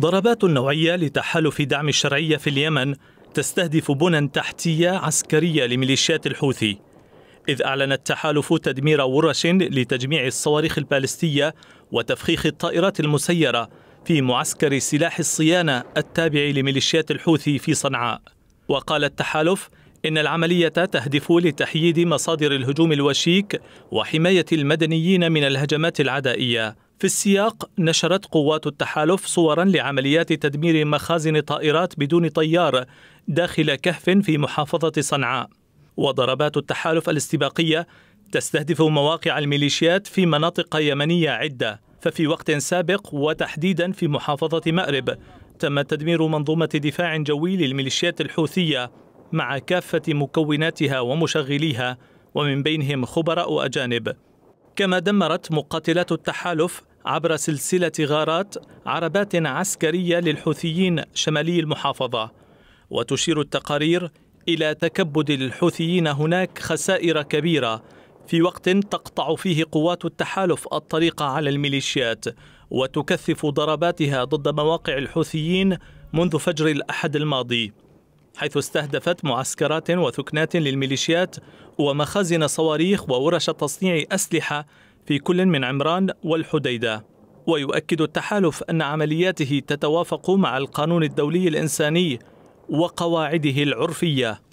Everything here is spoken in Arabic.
ضربات نوعية لتحالف دعم الشرعية في اليمن تستهدف بنى تحتية عسكرية لميليشيات الحوثي إذ أعلن التحالف تدمير ورش لتجميع الصواريخ البالستية وتفخيخ الطائرات المسيرة في معسكر سلاح الصيانة التابع لميليشيات الحوثي في صنعاء وقال التحالف إن العملية تهدف لتحييد مصادر الهجوم الوشيك وحماية المدنيين من الهجمات العدائية في السياق نشرت قوات التحالف صورا لعمليات تدمير مخازن طائرات بدون طيار داخل كهف في محافظة صنعاء وضربات التحالف الاستباقية تستهدف مواقع الميليشيات في مناطق يمنية عدة ففي وقت سابق وتحديدا في محافظة مأرب تم تدمير منظومة دفاع جوي للميليشيات الحوثية مع كافة مكوناتها ومشغليها ومن بينهم خبراء أجانب كما دمرت مقاتلات التحالف عبر سلسلة غارات عربات عسكرية للحوثيين شمالي المحافظة وتشير التقارير إلى تكبد الحوثيين هناك خسائر كبيرة في وقت تقطع فيه قوات التحالف الطريق على الميليشيات وتكثف ضرباتها ضد مواقع الحوثيين منذ فجر الأحد الماضي حيث استهدفت معسكرات وثكنات للميليشيات ومخازن صواريخ وورش تصنيع أسلحة في كل من عمران والحديده ويؤكد التحالف ان عملياته تتوافق مع القانون الدولي الانساني وقواعده العرفيه